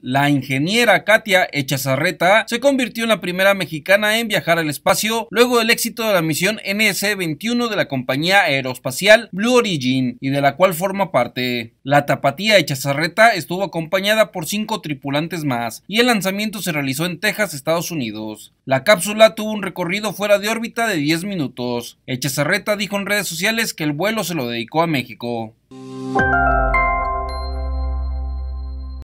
La ingeniera Katia Echazarreta se convirtió en la primera mexicana en viajar al espacio luego del éxito de la misión NS-21 de la compañía aeroespacial Blue Origin y de la cual forma parte. La tapatía Echazarreta estuvo acompañada por cinco tripulantes más y el lanzamiento se realizó en Texas, Estados Unidos. La cápsula tuvo un recorrido fuera de órbita de 10 minutos. Echazarreta dijo en redes sociales que el vuelo se lo dedicó a México.